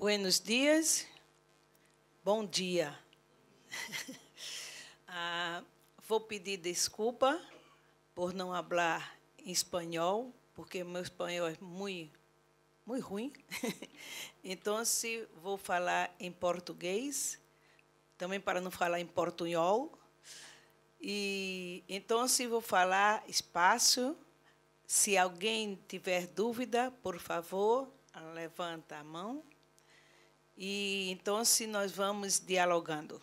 Buenos dias, bom dia. ah, vou pedir desculpa por não falar espanhol, porque meu espanhol é muito, muito ruim. então, se vou falar em português, também para não falar em portunhol. E então, se vou falar espaço, se alguém tiver dúvida, por favor, levanta a mão. E então se nós vamos dialogando.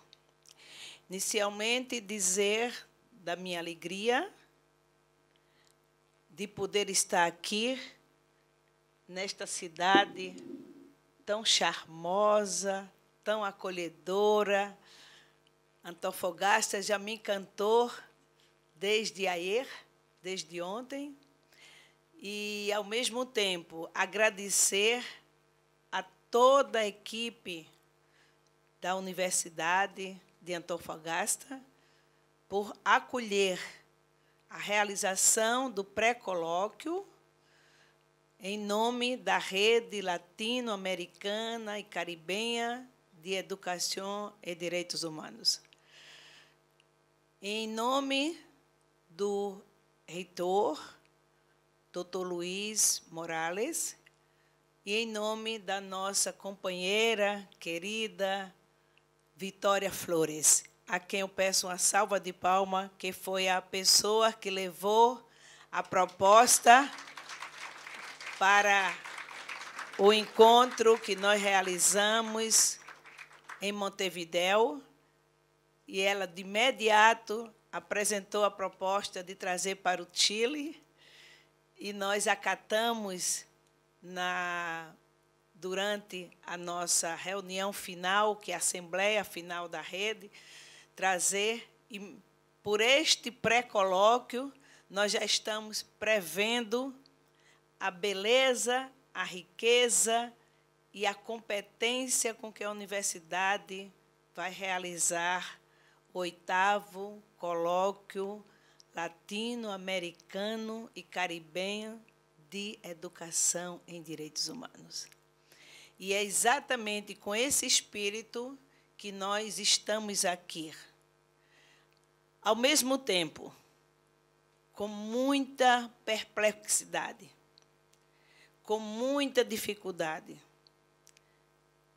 Inicialmente dizer da minha alegria de poder estar aqui nesta cidade tão charmosa, tão acolhedora. Antofagasta já me encantou desde ayer, desde ontem, e ao mesmo tempo agradecer toda a equipe da Universidade de Antofagasta por acolher a realização do pré-colóquio em nome da Rede Latino-Americana e Caribenha de Educação e Direitos Humanos. Em nome do reitor, Dr. Luiz Morales, e em nome da nossa companheira querida Vitória Flores, a quem eu peço uma salva de palma, que foi a pessoa que levou a proposta para o encontro que nós realizamos em Montevidéu e ela de imediato apresentou a proposta de trazer para o Chile e nós acatamos na durante a nossa reunião final, que é a assembleia final da rede, trazer e por este pré-colóquio nós já estamos prevendo a beleza, a riqueza e a competência com que a universidade vai realizar o oitavo colóquio latino-americano e caribenho de educação em direitos humanos. E é exatamente com esse espírito que nós estamos aqui. Ao mesmo tempo, com muita perplexidade, com muita dificuldade,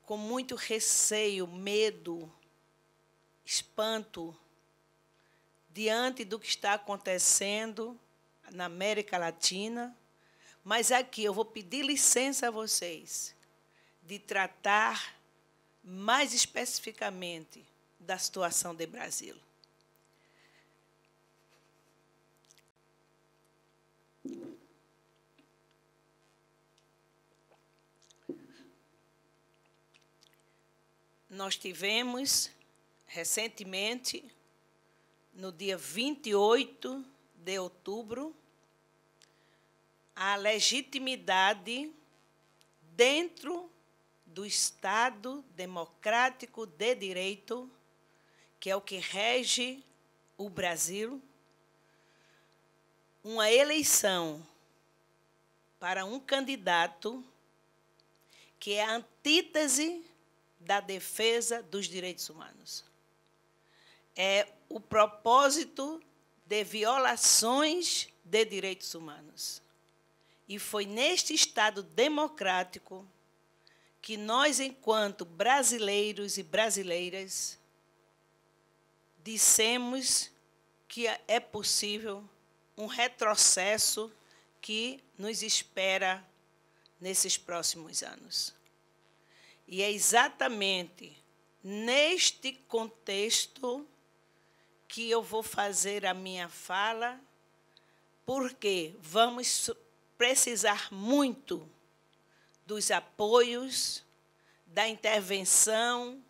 com muito receio, medo, espanto diante do que está acontecendo na América Latina mas aqui eu vou pedir licença a vocês de tratar mais especificamente da situação de Brasil. Nós tivemos recentemente, no dia 28 de outubro, a legitimidade dentro do Estado democrático de direito, que é o que rege o Brasil, uma eleição para um candidato que é a antítese da defesa dos direitos humanos. É o propósito de violações de direitos humanos. E foi neste Estado democrático que nós, enquanto brasileiros e brasileiras, dissemos que é possível um retrocesso que nos espera nesses próximos anos. E é exatamente neste contexto que eu vou fazer a minha fala, porque vamos precisar muito dos apoios, da intervenção,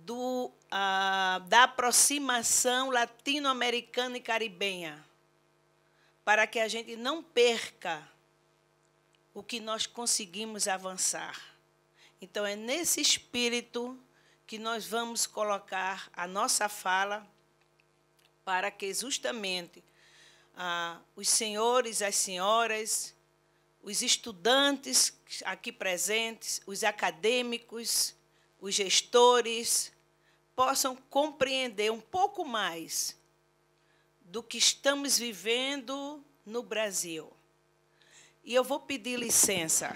do, ah, da aproximação latino-americana e caribenha, para que a gente não perca o que nós conseguimos avançar. Então, é nesse espírito que nós vamos colocar a nossa fala para que justamente ah, os senhores, as senhoras, os estudantes aqui presentes, os acadêmicos, os gestores, possam compreender um pouco mais do que estamos vivendo no Brasil. E eu vou pedir licença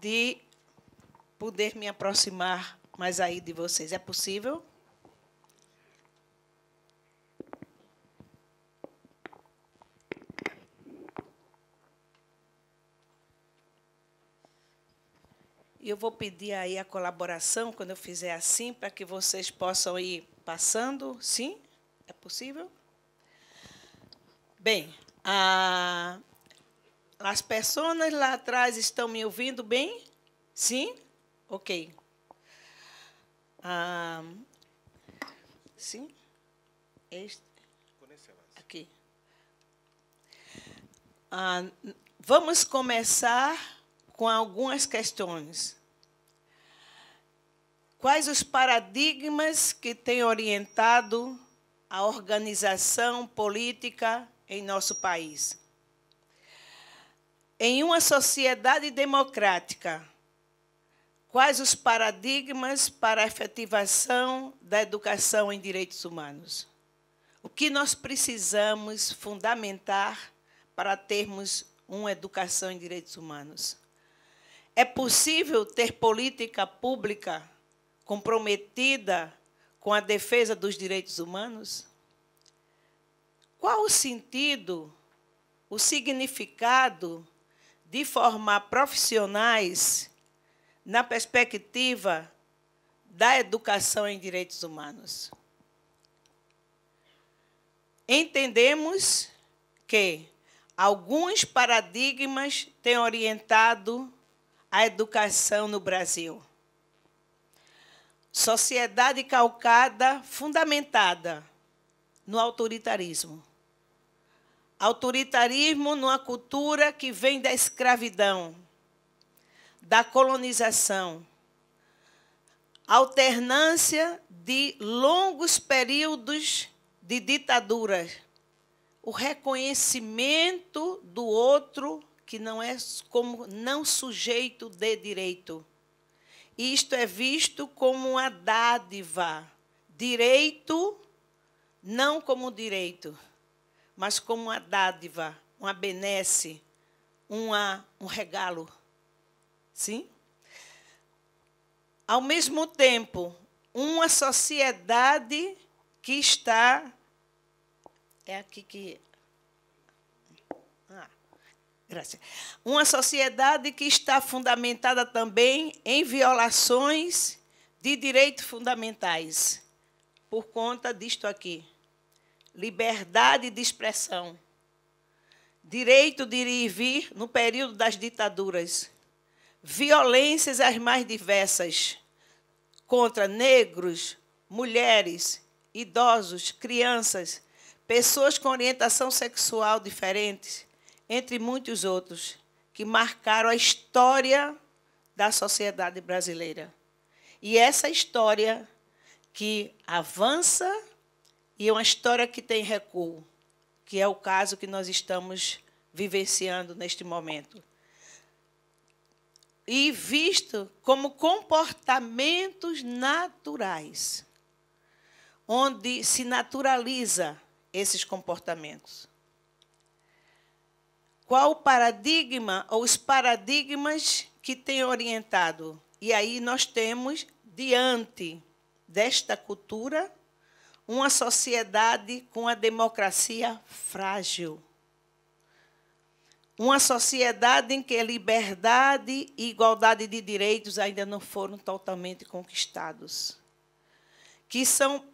de poder me aproximar mais aí de vocês. É possível? eu vou pedir aí a colaboração quando eu fizer assim, para que vocês possam ir passando. Sim? É possível? Bem, a... as pessoas lá atrás estão me ouvindo bem? Sim? Ok. Ah, sim? Este. Aqui. Ah, vamos começar com algumas questões. Quais os paradigmas que têm orientado a organização política em nosso país? Em uma sociedade democrática, quais os paradigmas para a efetivação da educação em direitos humanos? O que nós precisamos fundamentar para termos uma educação em direitos humanos? É possível ter política pública comprometida com a defesa dos direitos humanos? Qual o sentido, o significado de formar profissionais na perspectiva da educação em direitos humanos? Entendemos que alguns paradigmas têm orientado a educação no Brasil. Sociedade calcada, fundamentada no autoritarismo. Autoritarismo numa cultura que vem da escravidão, da colonização, alternância de longos períodos de ditaduras, o reconhecimento do outro que não é como não sujeito de direito. Isto é visto como uma dádiva, direito, não como direito, mas como uma dádiva, uma benesse, uma, um regalo. Sim? Ao mesmo tempo, uma sociedade que está. É aqui que Graças. Uma sociedade que está fundamentada também em violações de direitos fundamentais, por conta disto aqui: liberdade de expressão, direito de ir e vir no período das ditaduras, violências as mais diversas contra negros, mulheres, idosos, crianças, pessoas com orientação sexual diferente entre muitos outros, que marcaram a história da sociedade brasileira. E essa história que avança e é uma história que tem recuo, que é o caso que nós estamos vivenciando neste momento. E visto como comportamentos naturais, onde se naturaliza esses comportamentos qual o paradigma ou os paradigmas que tem orientado. E aí nós temos diante desta cultura uma sociedade com a democracia frágil. Uma sociedade em que a liberdade e igualdade de direitos ainda não foram totalmente conquistados, que são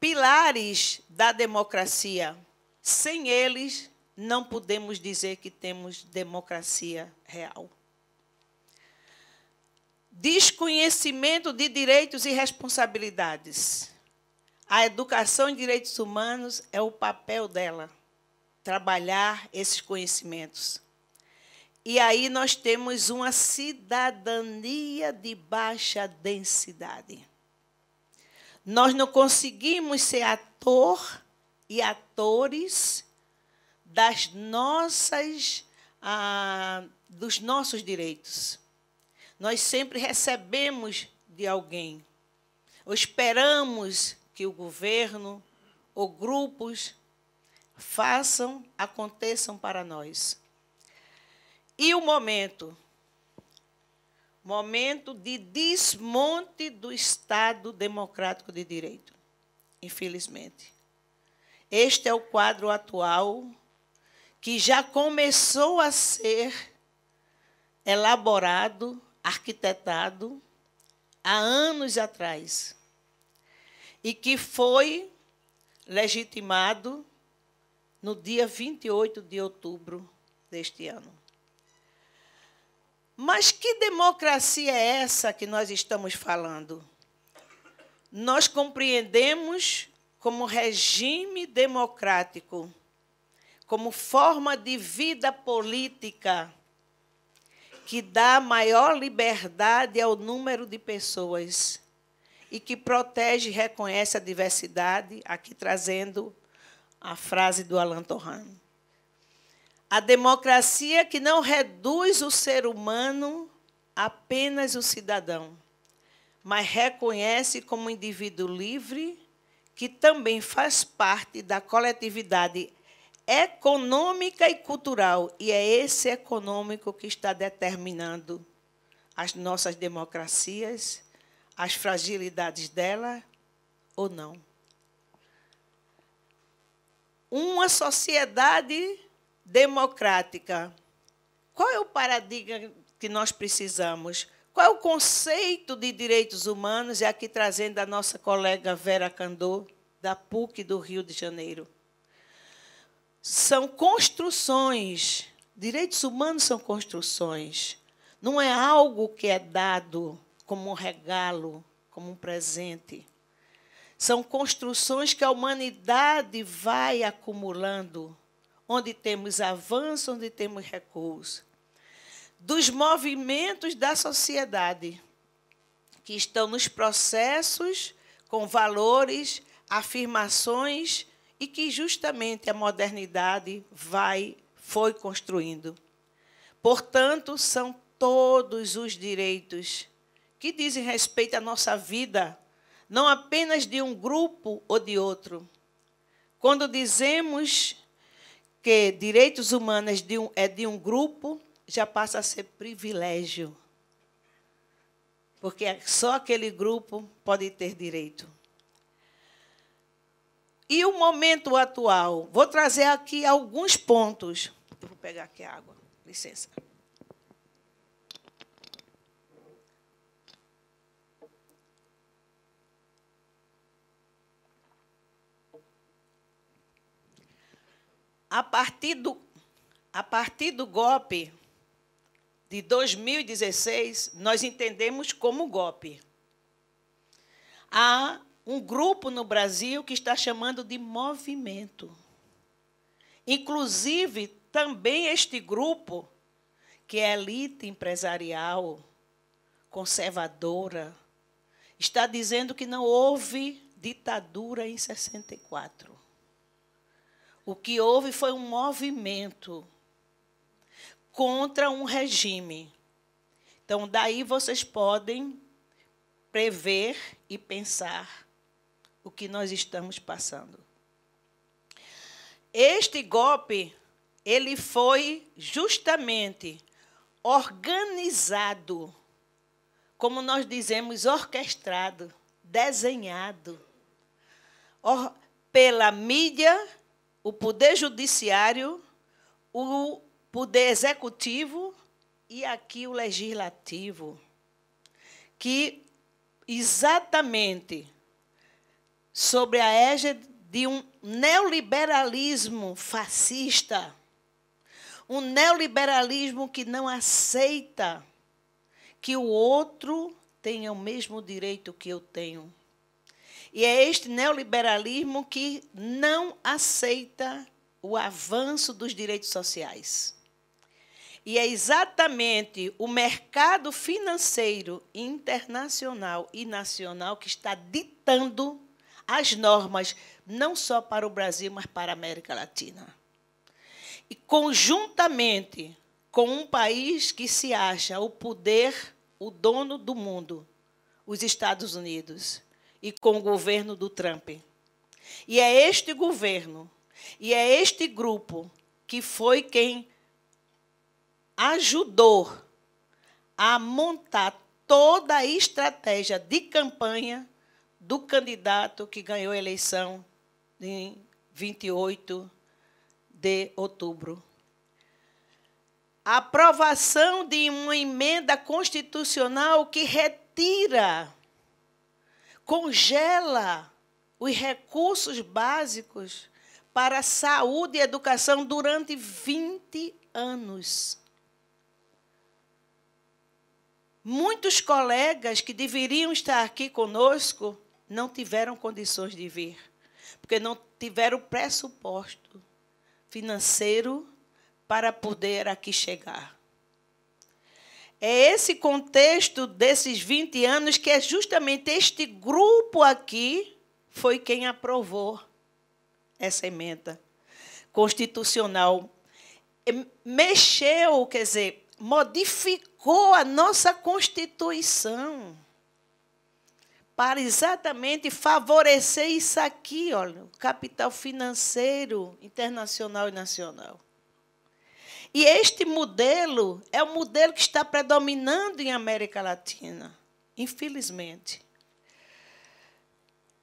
pilares da democracia. Sem eles, não podemos dizer que temos democracia real. Desconhecimento de direitos e responsabilidades. A educação em direitos humanos é o papel dela, trabalhar esses conhecimentos. E aí nós temos uma cidadania de baixa densidade. Nós não conseguimos ser ator e atores das nossas, ah, dos nossos direitos. Nós sempre recebemos de alguém, ou esperamos que o governo ou grupos façam, aconteçam para nós. E o momento? Momento de desmonte do Estado Democrático de Direito, infelizmente. Este é o quadro atual que já começou a ser elaborado, arquitetado há anos atrás e que foi legitimado no dia 28 de outubro deste ano. Mas que democracia é essa que nós estamos falando? Nós compreendemos como regime democrático como forma de vida política que dá maior liberdade ao número de pessoas e que protege e reconhece a diversidade, aqui trazendo a frase do Alan Torran. A democracia que não reduz o ser humano apenas o cidadão, mas reconhece como indivíduo livre que também faz parte da coletividade econômica e cultural. E é esse econômico que está determinando as nossas democracias, as fragilidades dela ou não. Uma sociedade democrática. Qual é o paradigma que nós precisamos? Qual é o conceito de direitos humanos? É aqui trazendo a nossa colega Vera Candô, da PUC do Rio de Janeiro são construções. Direitos humanos são construções. Não é algo que é dado como um regalo, como um presente. São construções que a humanidade vai acumulando, onde temos avanço, onde temos recuos. Dos movimentos da sociedade, que estão nos processos com valores, afirmações e que justamente a modernidade vai foi construindo. Portanto, são todos os direitos que dizem respeito à nossa vida, não apenas de um grupo ou de outro. Quando dizemos que direitos humanos de um, é de um grupo, já passa a ser privilégio. Porque só aquele grupo pode ter direito. E o momento atual? Vou trazer aqui alguns pontos. Eu vou pegar aqui a água, licença. A partir do, a partir do golpe de 2016, nós entendemos como golpe. a um grupo no Brasil que está chamando de movimento. Inclusive, também este grupo, que é elite empresarial, conservadora, está dizendo que não houve ditadura em 64. O que houve foi um movimento contra um regime. Então, daí vocês podem prever e pensar o que nós estamos passando. Este golpe, ele foi justamente organizado, como nós dizemos, orquestrado, desenhado or, pela mídia, o poder judiciário, o poder executivo e aqui o legislativo, que exatamente sobre a égide de um neoliberalismo fascista, um neoliberalismo que não aceita que o outro tenha o mesmo direito que eu tenho. E é este neoliberalismo que não aceita o avanço dos direitos sociais. E é exatamente o mercado financeiro internacional e nacional que está ditando as normas, não só para o Brasil, mas para a América Latina. E conjuntamente com um país que se acha o poder, o dono do mundo, os Estados Unidos, e com o governo do Trump. E é este governo, e é este grupo que foi quem ajudou a montar toda a estratégia de campanha do candidato que ganhou a eleição em 28 de outubro. A aprovação de uma emenda constitucional que retira, congela os recursos básicos para a saúde e educação durante 20 anos. Muitos colegas que deveriam estar aqui conosco não tiveram condições de vir, porque não tiveram pressuposto financeiro para poder aqui chegar. É esse contexto desses 20 anos que é justamente este grupo aqui foi quem aprovou essa emenda constitucional. Mexeu, quer dizer, modificou a nossa Constituição para exatamente favorecer isso aqui, olha, o capital financeiro internacional e nacional. E este modelo é o modelo que está predominando em América Latina, infelizmente.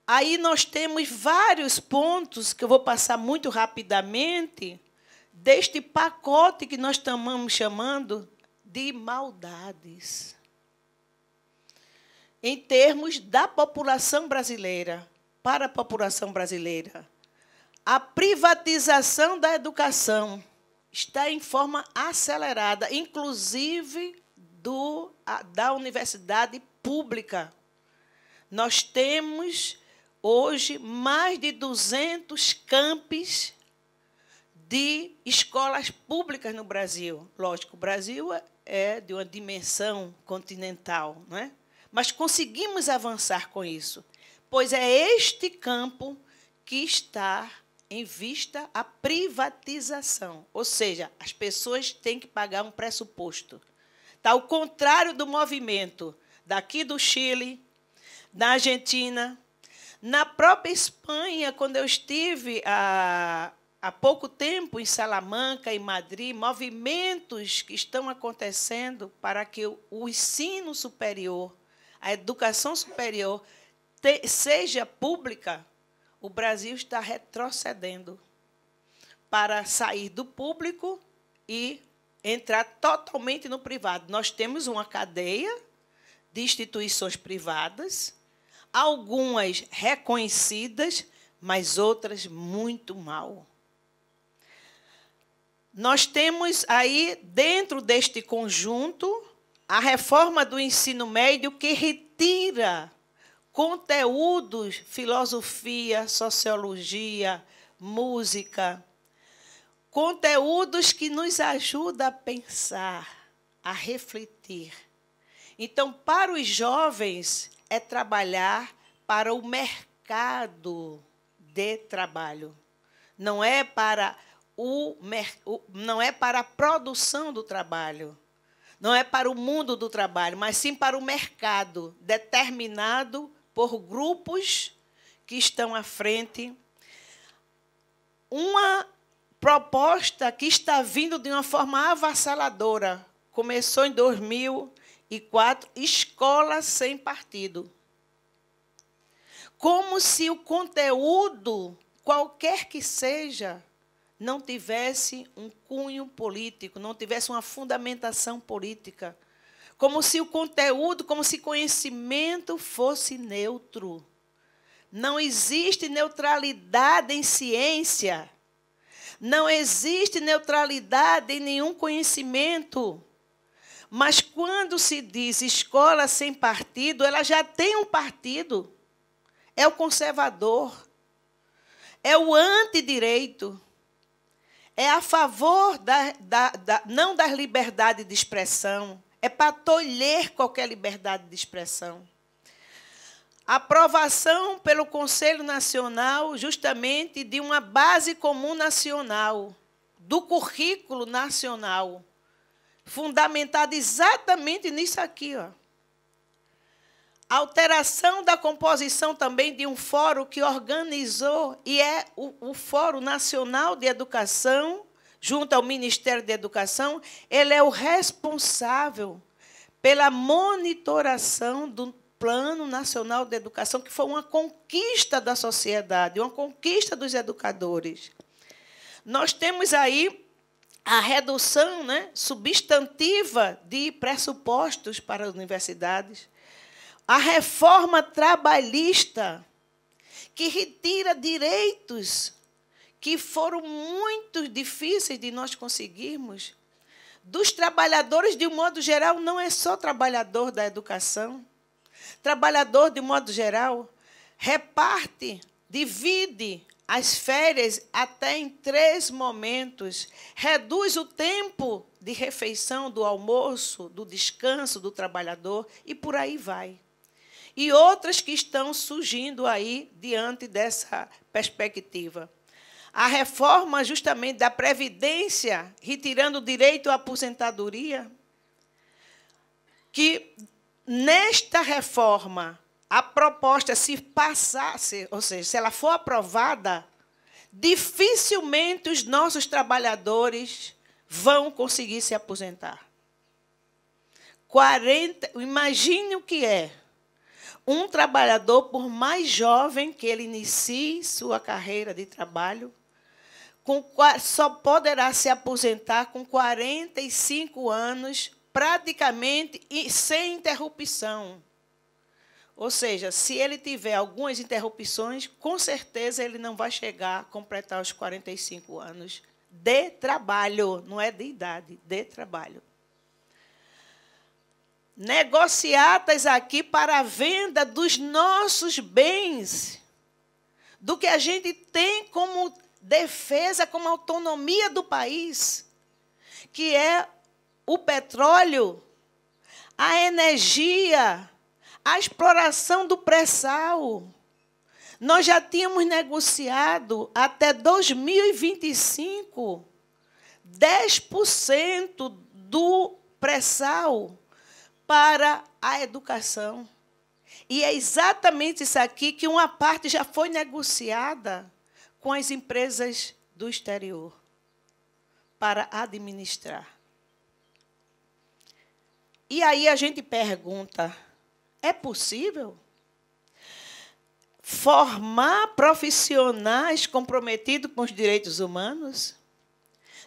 Aí nós temos vários pontos que eu vou passar muito rapidamente deste pacote que nós estamos chamando de maldades em termos da população brasileira, para a população brasileira. A privatização da educação está em forma acelerada, inclusive do, da universidade pública. Nós temos hoje mais de 200 campos de escolas públicas no Brasil. Lógico, o Brasil é, é de uma dimensão continental, não é? mas conseguimos avançar com isso, pois é este campo que está em vista a privatização, ou seja, as pessoas têm que pagar um pressuposto. Está ao contrário do movimento daqui do Chile, da Argentina, na própria Espanha, quando eu estive há, há pouco tempo em Salamanca, em Madrid, movimentos que estão acontecendo para que o ensino superior a educação superior te, seja pública, o Brasil está retrocedendo para sair do público e entrar totalmente no privado. Nós temos uma cadeia de instituições privadas, algumas reconhecidas, mas outras muito mal. Nós temos aí, dentro deste conjunto, a reforma do ensino médio que retira conteúdos, filosofia, sociologia, música, conteúdos que nos ajudam a pensar, a refletir. Então, para os jovens, é trabalhar para o mercado de trabalho. Não é para o não é para a produção do trabalho não é para o mundo do trabalho, mas sim para o mercado, determinado por grupos que estão à frente. Uma proposta que está vindo de uma forma avassaladora. Começou em 2004, escola sem partido. Como se o conteúdo, qualquer que seja, não tivesse um cunho político, não tivesse uma fundamentação política. Como se o conteúdo, como se conhecimento fosse neutro. Não existe neutralidade em ciência. Não existe neutralidade em nenhum conhecimento. Mas quando se diz escola sem partido, ela já tem um partido. É o conservador. É o antidireito é a favor da, da, da não da liberdade de expressão, é para tolher qualquer liberdade de expressão. A aprovação pelo Conselho Nacional, justamente, de uma base comum nacional, do currículo nacional, fundamentado exatamente nisso aqui, ó alteração da composição também de um fórum que organizou e é o, o, Fórum Nacional de Educação, junto ao Ministério da Educação, ele é o responsável pela monitoração do Plano Nacional de Educação, que foi uma conquista da sociedade, uma conquista dos educadores. Nós temos aí a redução né, substantiva de pressupostos para as universidades a reforma trabalhista, que retira direitos que foram muito difíceis de nós conseguirmos, dos trabalhadores de um modo geral, não é só trabalhador da educação. Trabalhador de um modo geral reparte, divide as férias até em três momentos, reduz o tempo de refeição, do almoço, do descanso do trabalhador e por aí vai e outras que estão surgindo aí diante dessa perspectiva. A reforma justamente da previdência, retirando o direito à aposentadoria, que nesta reforma a proposta se passasse, ou seja, se ela for aprovada, dificilmente os nossos trabalhadores vão conseguir se aposentar. 40, imagine o que é um trabalhador, por mais jovem que ele inicie sua carreira de trabalho, com, só poderá se aposentar com 45 anos, praticamente sem interrupção. Ou seja, se ele tiver algumas interrupções, com certeza ele não vai chegar a completar os 45 anos de trabalho, não é de idade, de trabalho negociadas aqui para a venda dos nossos bens, do que a gente tem como defesa, como autonomia do país, que é o petróleo, a energia, a exploração do pré-sal. Nós já tínhamos negociado até 2025 10% do pré-sal para a educação. E é exatamente isso aqui que uma parte já foi negociada com as empresas do exterior para administrar. E aí a gente pergunta: é possível formar profissionais comprometidos com os direitos humanos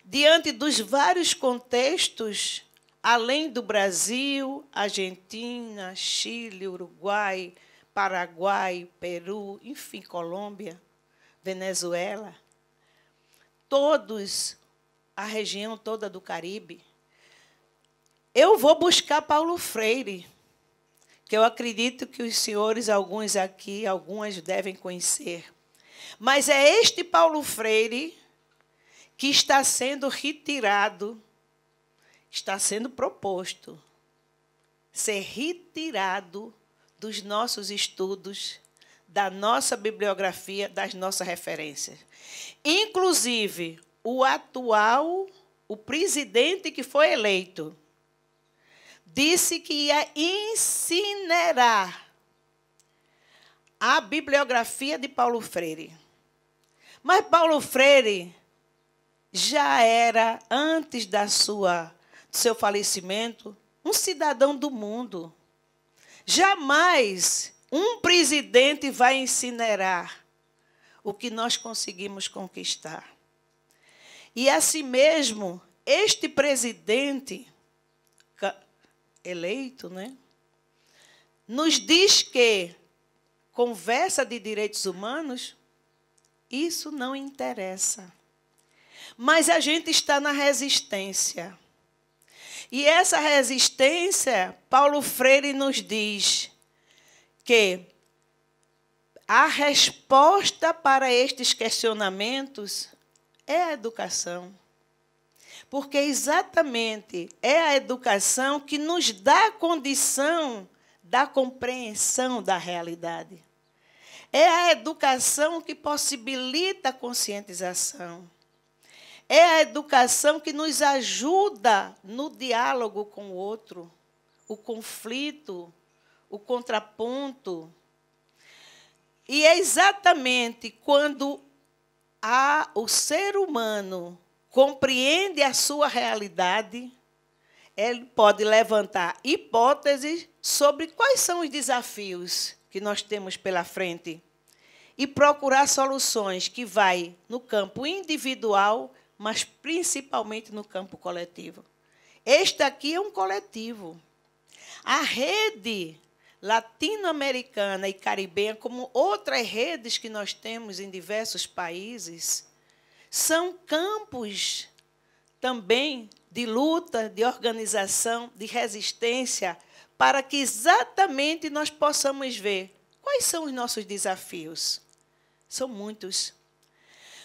diante dos vários contextos além do Brasil, Argentina, Chile, Uruguai, Paraguai, Peru, enfim, Colômbia, Venezuela, todos, a região toda do Caribe. Eu vou buscar Paulo Freire, que eu acredito que os senhores, alguns aqui, algumas devem conhecer. Mas é este Paulo Freire que está sendo retirado está sendo proposto ser retirado dos nossos estudos, da nossa bibliografia, das nossas referências. Inclusive, o atual, o presidente que foi eleito, disse que ia incinerar a bibliografia de Paulo Freire. Mas Paulo Freire já era, antes da sua do seu falecimento, um cidadão do mundo. Jamais um presidente vai incinerar o que nós conseguimos conquistar. E assim mesmo, este presidente eleito, né, nos diz que conversa de direitos humanos, isso não interessa. Mas a gente está na resistência. E essa resistência, Paulo Freire nos diz que a resposta para estes questionamentos é a educação. Porque exatamente é a educação que nos dá a condição da compreensão da realidade. É a educação que possibilita a conscientização. É a educação que nos ajuda no diálogo com o outro, o conflito, o contraponto. E é exatamente quando a, o ser humano compreende a sua realidade, ele pode levantar hipóteses sobre quais são os desafios que nós temos pela frente e procurar soluções que vai no campo individual mas principalmente no campo coletivo. Este aqui é um coletivo. A rede latino-americana e caribenha, como outras redes que nós temos em diversos países, são campos também de luta, de organização, de resistência, para que exatamente nós possamos ver quais são os nossos desafios. São muitos.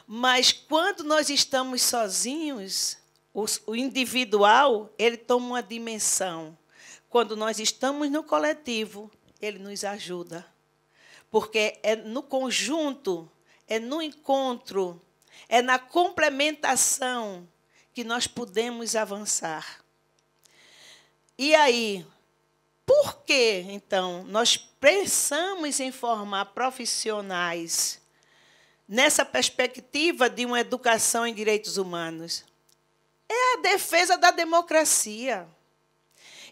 Mas quando nós estamos sozinhos, o individual, ele toma uma dimensão. Quando nós estamos no coletivo, ele nos ajuda. Porque é no conjunto, é no encontro, é na complementação que nós podemos avançar. E aí, por que, então, nós pensamos em formar profissionais nessa perspectiva de uma educação em direitos humanos. É a defesa da democracia.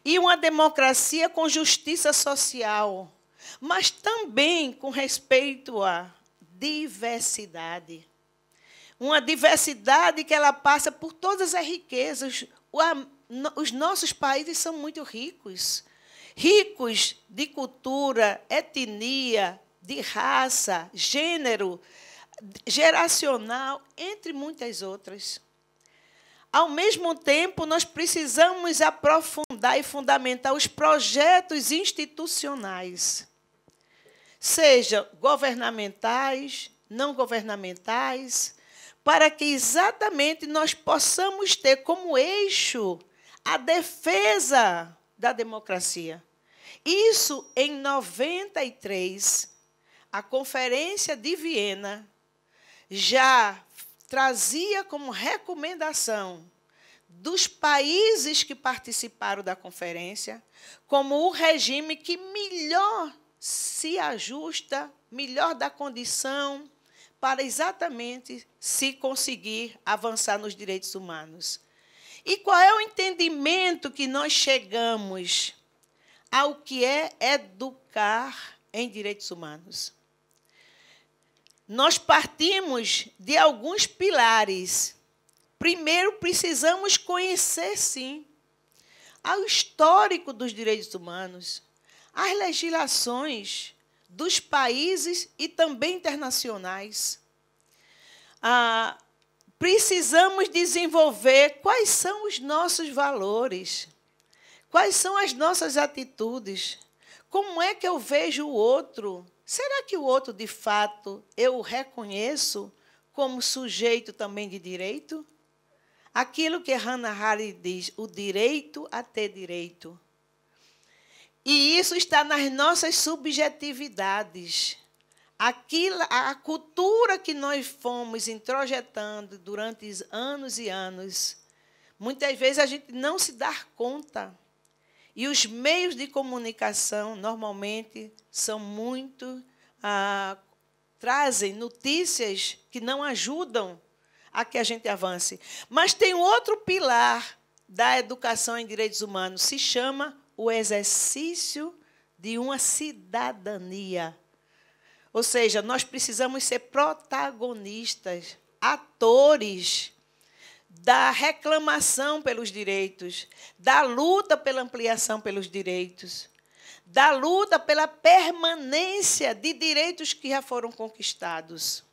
E uma democracia com justiça social, mas também com respeito à diversidade. Uma diversidade que ela passa por todas as riquezas. Os nossos países são muito ricos ricos de cultura, etnia, de raça, gênero, geracional, entre muitas outras. Ao mesmo tempo, nós precisamos aprofundar e fundamentar os projetos institucionais, sejam governamentais, não governamentais, para que exatamente nós possamos ter como eixo a defesa da democracia. Isso em 93, a Conferência de Viena já trazia como recomendação dos países que participaram da conferência como o regime que melhor se ajusta, melhor da condição para exatamente se conseguir avançar nos direitos humanos. E qual é o entendimento que nós chegamos ao que é educar em direitos humanos? nós partimos de alguns pilares. Primeiro, precisamos conhecer, sim, o histórico dos direitos humanos, as legislações dos países e também internacionais. Ah, precisamos desenvolver quais são os nossos valores, quais são as nossas atitudes, como é que eu vejo o outro, Será que o outro, de fato, eu o reconheço como sujeito também de direito? Aquilo que Hannah Arendt diz, o direito a ter direito. E isso está nas nossas subjetividades. Aquilo, a cultura que nós fomos introjetando durante anos e anos, muitas vezes a gente não se dá conta e os meios de comunicação normalmente são muito ah, trazem notícias que não ajudam a que a gente avance. Mas tem outro pilar da educação em direitos humanos, se chama o exercício de uma cidadania. Ou seja, nós precisamos ser protagonistas, atores da reclamação pelos direitos, da luta pela ampliação pelos direitos, da luta pela permanência de direitos que já foram conquistados.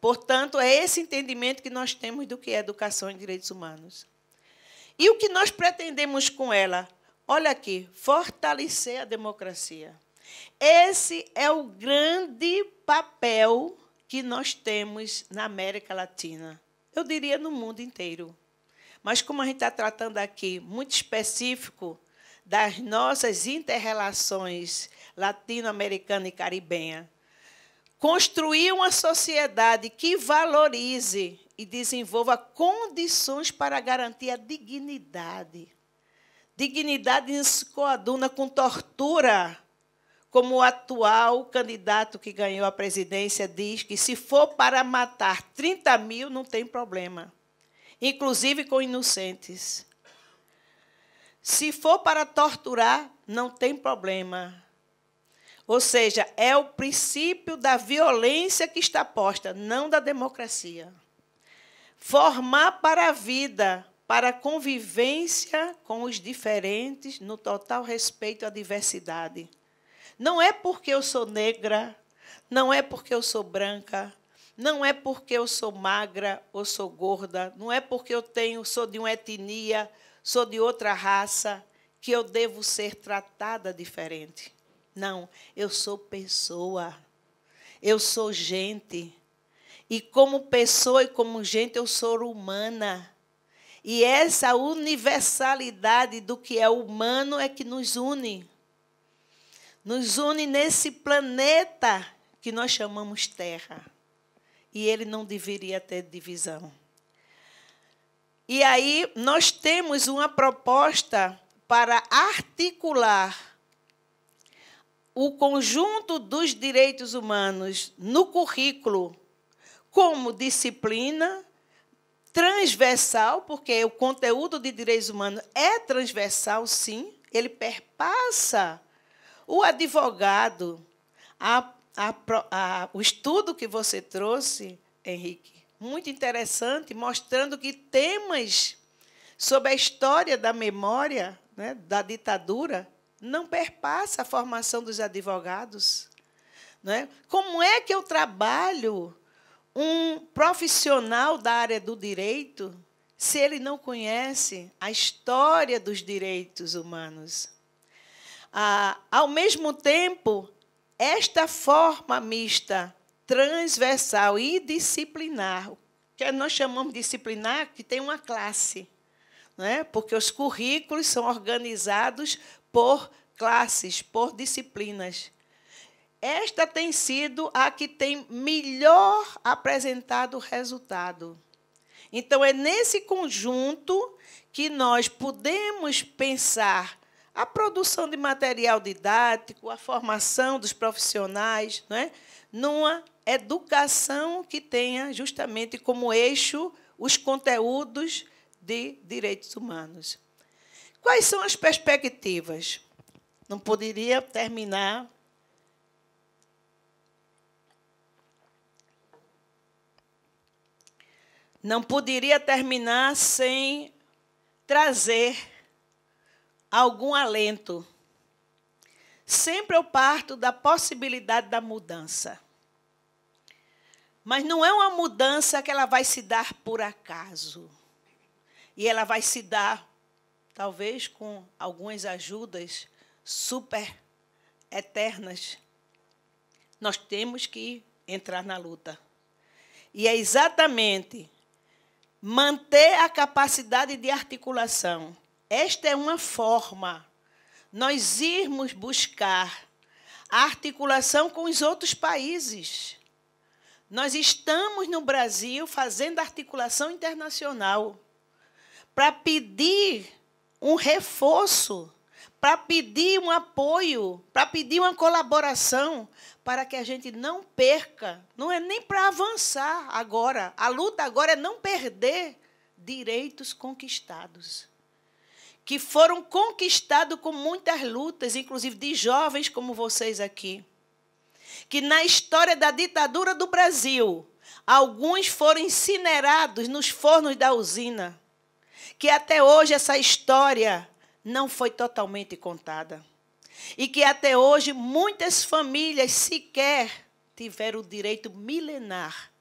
Portanto, é esse entendimento que nós temos do que é educação em direitos humanos. E o que nós pretendemos com ela? Olha aqui, fortalecer a democracia. Esse é o grande papel que nós temos na América Latina eu diria no mundo inteiro. Mas como a gente está tratando aqui muito específico das nossas interrelações latino-americana e caribenha, construir uma sociedade que valorize e desenvolva condições para garantir a dignidade. Dignidade não se coaduna com tortura, como o atual candidato que ganhou a presidência diz que se for para matar 30 mil, não tem problema, inclusive com inocentes. Se for para torturar, não tem problema. Ou seja, é o princípio da violência que está posta, não da democracia. Formar para a vida, para a convivência com os diferentes, no total respeito à diversidade. Não é porque eu sou negra, não é porque eu sou branca, não é porque eu sou magra ou sou gorda, não é porque eu tenho, sou de uma etnia, sou de outra raça, que eu devo ser tratada diferente. Não, eu sou pessoa. Eu sou gente. E como pessoa e como gente, eu sou humana. E essa universalidade do que é humano é que nos une nos une nesse planeta que nós chamamos Terra. E ele não deveria ter divisão. E aí nós temos uma proposta para articular o conjunto dos direitos humanos no currículo como disciplina transversal, porque o conteúdo de direitos humanos é transversal, sim, ele perpassa o advogado, a, a, a, o estudo que você trouxe, Henrique, muito interessante, mostrando que temas sobre a história da memória né, da ditadura não perpassa a formação dos advogados. Né? Como é que eu trabalho um profissional da área do direito se ele não conhece a história dos direitos humanos? Ah, ao mesmo tempo, esta forma mista, transversal e disciplinar, que é, nós chamamos de disciplinar, que tem uma classe, né? porque os currículos são organizados por classes, por disciplinas. Esta tem sido a que tem melhor apresentado o resultado. Então, é nesse conjunto que nós podemos pensar a produção de material didático, a formação dos profissionais, né? numa educação que tenha justamente como eixo os conteúdos de direitos humanos. Quais são as perspectivas? Não poderia terminar. Não poderia terminar sem trazer algum alento. Sempre eu parto da possibilidade da mudança. Mas não é uma mudança que ela vai se dar por acaso. E ela vai se dar, talvez com algumas ajudas super eternas. Nós temos que entrar na luta. E é exatamente manter a capacidade de articulação esta é uma forma nós irmos buscar a articulação com os outros países. Nós estamos no Brasil fazendo articulação internacional para pedir um reforço, para pedir um apoio, para pedir uma colaboração, para que a gente não perca. Não é nem para avançar agora. A luta agora é não perder direitos conquistados que foram conquistados com muitas lutas, inclusive de jovens como vocês aqui. Que na história da ditadura do Brasil, alguns foram incinerados nos fornos da usina. Que até hoje essa história não foi totalmente contada. E que até hoje muitas famílias sequer tiveram o direito milenar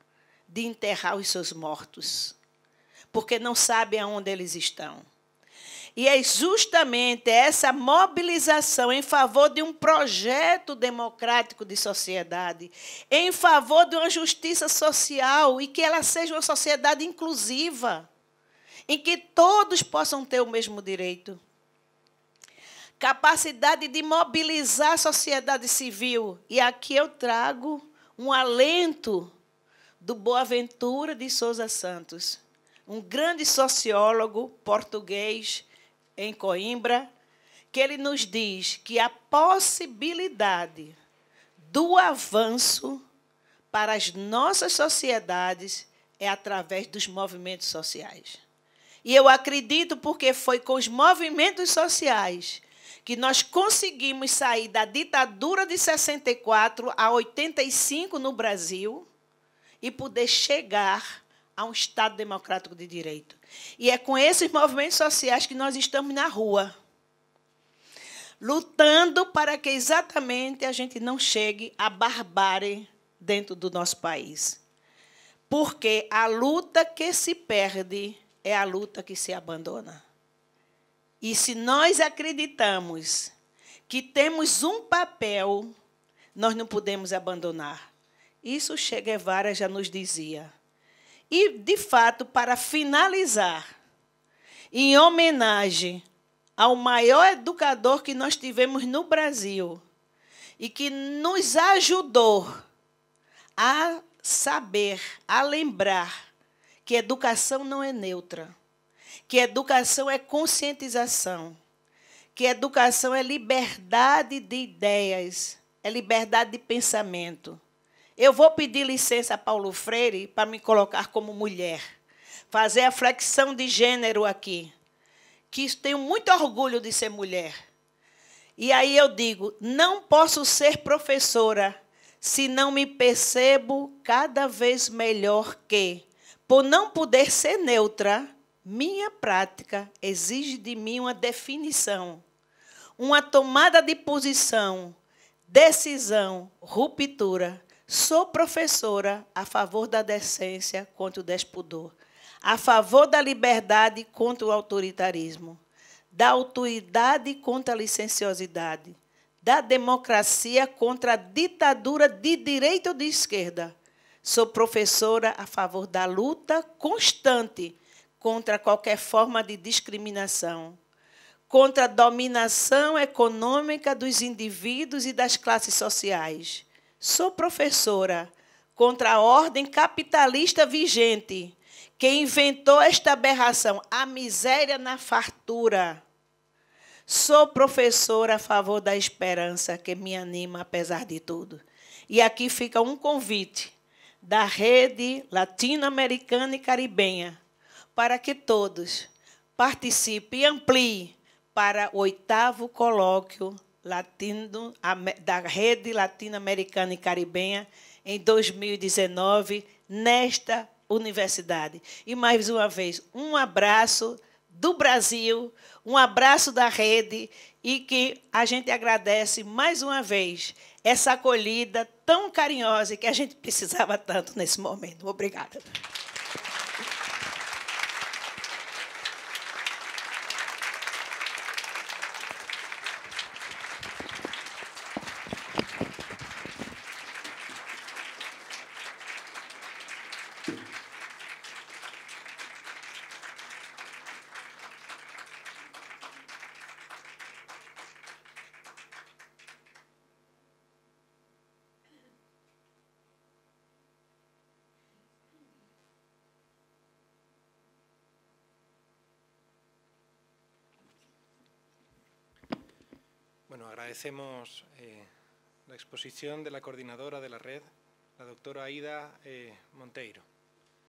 de enterrar os seus mortos, porque não sabem aonde eles estão. E é justamente essa mobilização em favor de um projeto democrático de sociedade, em favor de uma justiça social e que ela seja uma sociedade inclusiva, em que todos possam ter o mesmo direito. Capacidade de mobilizar a sociedade civil. E aqui eu trago um alento do Boaventura de Souza Santos, um grande sociólogo português em Coimbra, que ele nos diz que a possibilidade do avanço para as nossas sociedades é através dos movimentos sociais. E eu acredito porque foi com os movimentos sociais que nós conseguimos sair da ditadura de 64 a 85 no Brasil e poder chegar a um Estado democrático de direito. E é com esses movimentos sociais que nós estamos na rua, lutando para que exatamente a gente não chegue à barbárie dentro do nosso país. Porque a luta que se perde é a luta que se abandona. E se nós acreditamos que temos um papel, nós não podemos abandonar. Isso Che Guevara já nos dizia. E, de fato, para finalizar, em homenagem ao maior educador que nós tivemos no Brasil e que nos ajudou a saber, a lembrar que educação não é neutra, que educação é conscientização, que educação é liberdade de ideias, é liberdade de pensamento eu vou pedir licença a Paulo Freire para me colocar como mulher. Fazer a flexão de gênero aqui. Que tenho muito orgulho de ser mulher. E aí eu digo: não posso ser professora se não me percebo cada vez melhor que, por não poder ser neutra, minha prática exige de mim uma definição, uma tomada de posição, decisão, ruptura Sou professora a favor da decência contra o despudor, a favor da liberdade contra o autoritarismo, da autoridade contra a licenciosidade, da democracia contra a ditadura de direita ou de esquerda. Sou professora a favor da luta constante contra qualquer forma de discriminação, contra a dominação econômica dos indivíduos e das classes sociais Sou professora contra a ordem capitalista vigente, que inventou esta aberração, a miséria na fartura. Sou professora a favor da esperança que me anima apesar de tudo. E aqui fica um convite da rede latino-americana e caribenha para que todos participem e ampliem para o oitavo colóquio Latino, da Rede Latino-Americana e Caribenha em 2019, nesta universidade. E mais uma vez, um abraço do Brasil, um abraço da rede e que a gente agradece mais uma vez essa acolhida tão carinhosa que a gente precisava tanto nesse momento. Obrigada. agradecemos eh, la exposición de la coordinadora de la red, la doctora Aida eh, Monteiro.